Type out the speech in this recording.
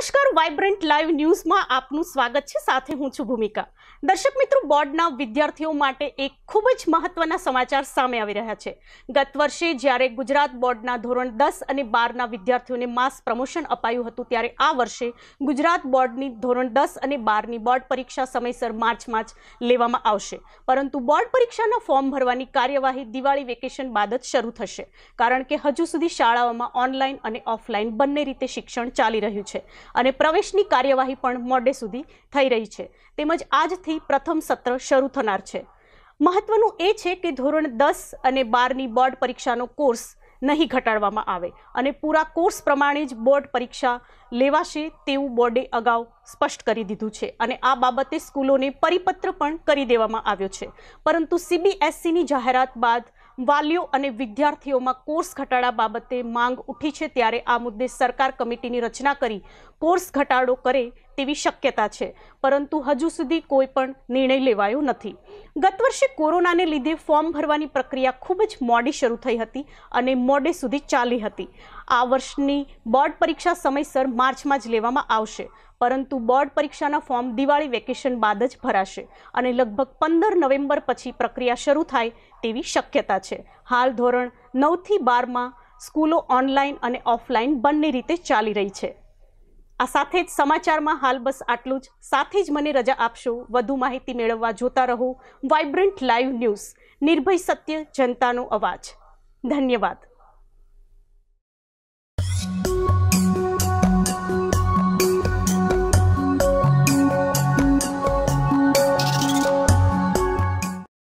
નમસ્કાર vibrant live ન્યૂઝમાં આપનું સ્વાગત છે સાથે હું છું ભૂમિકા દર્શક મિત્રો બોર્ડના વિદ્યાર્થીઓ માટે એક ખૂબ જ મહત્વના સમાચાર સામે આવી રહ્યા છે ગત વર્ષે જ્યારે ગુજરાત બોર્ડના ધોરણ દસ અને બારના વિદ્યાર્થીઓને માસ પ્રમોશન અપાયું હતું ત્યારે આ વર્ષે ગુજરાત બોર્ડની ધોરણ દસ અને બારની બોર્ડ પરીક્ષા સમયસર માર્ચમાં જ લેવામાં આવશે પરંતુ બોર્ડ પરીક્ષાના ફોર્મ ભરવાની કાર્યવાહી દિવાળી વેકેશન બાદ જ શરૂ થશે કારણ કે હજુ સુધી શાળાઓમાં ઓનલાઈન અને ઓફલાઈન બંને રીતે શિક્ષણ ચાલી રહ્યું છે અને પ્રવેશની કાર્યવાહી પણ મોડે સુધી થઈ રહી છે તેમજ આજથી પ્રથમ સત્ર શરૂ થનાર છે મહત્વનું એ છે કે ધોરણ દસ અને બારની બોર્ડ પરીક્ષાનો કોર્સ નહીં ઘટાડવામાં આવે અને પૂરા કોર્સ પ્રમાણે જ બોર્ડ પરીક્ષા લેવાશે તેવું બોર્ડે અગાઉ સ્પષ્ટ કરી દીધું છે અને આ બાબતે સ્કૂલોને પરિપત્ર પણ કરી દેવામાં આવ્યો છે પરંતુ સીબીએસસીની જાહેરાત બાદ વાલીઓ અને વિદ્યાર્થીઓમાં કોર્સ ઘટાડા બાબતે માંગ ઉઠી છે ત્યારે આ મુદ્દે સરકાર કમિટીની રચના કરી કોર્સ ઘટાડો કરે તેવી શક્યતા છે પરંતુ હજુ સુધી કોઈ પણ નિર્ણય લેવાયો નથી ગત વર્ષે કોરોનાને લીધે ફોર્મ ભરવાની પ્રક્રિયા ખૂબ જ મોડી શરૂ થઈ હતી અને મોડે સુધી ચાલી હતી આ વર્ષની બોર્ડ પરીક્ષા સમયસર માર્ચમાં જ લેવામાં આવશે પરંતુ બોર્ડ પરીક્ષાના ફોર્મ દિવાળી વેકેશન બાદ જ ભરાશે અને લગભગ પંદર નવેમ્બર પછી પ્રક્રિયા શરૂ થાય તેવી શક્યતા છે હાલ ધોરણ નવથી બારમાં સ્કૂલો ઓનલાઈન અને ઓફલાઈન બંને રીતે ચાલી રહી છે આ સાથે જ સમાચારમાં હાલ બસ આટલું જ સાથે જ મને રજા આપશો વધુ માહિતી મેળવવા જોતા રહો વાઇબ્રન્ટ લાઈવ ન્યૂઝ નિર્ભય સત્ય જનતાનો અવાજ ધન્યવાદ